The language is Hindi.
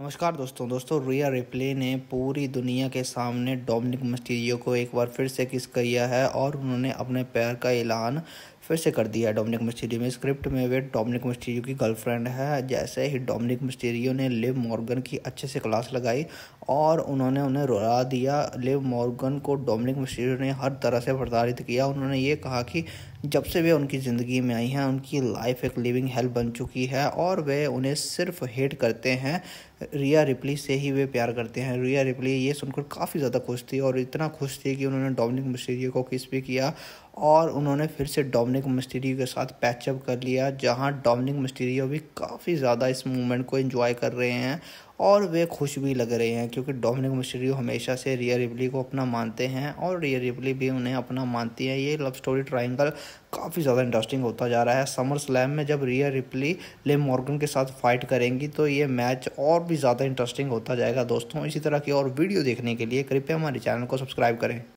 नमस्कार दोस्तों दोस्तों रिया रिप्ले ने पूरी दुनिया के सामने डोमिनिक मस्टीरियो को एक बार फिर से किस किया है और उन्होंने अपने पैर का ऐलान फिर से कर दिया डोमिनिक मिस्टीरियो में स्क्रिप्ट में वे डोमिनिक मिस्टीरियो की गर्लफ्रेंड है जैसे ही डोमिनिक मिस्टीरियो ने लिव मॉर्गन की अच्छे से क्लास लगाई और उन्होंने उन्हें रुला दिया लिव मॉर्गन को डोमिनिक मिस्टीरियो ने हर तरह से प्रताड़ित किया उन्होंने ये कहा कि जब से वे उनकी ज़िंदगी में आई हैं उनकी लाइफ एक लिविंग हेल्प बन चुकी है और वे उन्हें सिर्फ हेट करते हैं रिया रिपली से ही वे प्यार करते हैं रिया रिपली ये सुनकर काफ़ी ज़्यादा खुश थी और इतना खुश थी कि उन्होंने डोमिनिक मिस्टीरियो को किस भी किया और उन्होंने फिर से डोमिनिक मस्टीरियो के साथ पैचअप कर लिया जहां डोमिनिक मस्टीरियो भी काफ़ी ज़्यादा इस मूवमेंट को एंजॉय कर रहे हैं और वे खुश भी लग रहे हैं क्योंकि डोमिनिक मस्टीरियो हमेशा से रियर रिबली को अपना मानते हैं और रियर रिबली भी उन्हें अपना मानती है ये लव स्टोरी ट्राइंगल काफ़ी ज़्यादा इंटरेस्टिंग होता जा रहा है समर स्लैम में जब रिया रिपली ले मॉर्गन के साथ फाइट करेंगी तो ये मैच और भी ज़्यादा इंटरेस्टिंग होता जाएगा दोस्तों इसी तरह की और वीडियो देखने के लिए कृपया हमारे चैनल को सब्सक्राइब करें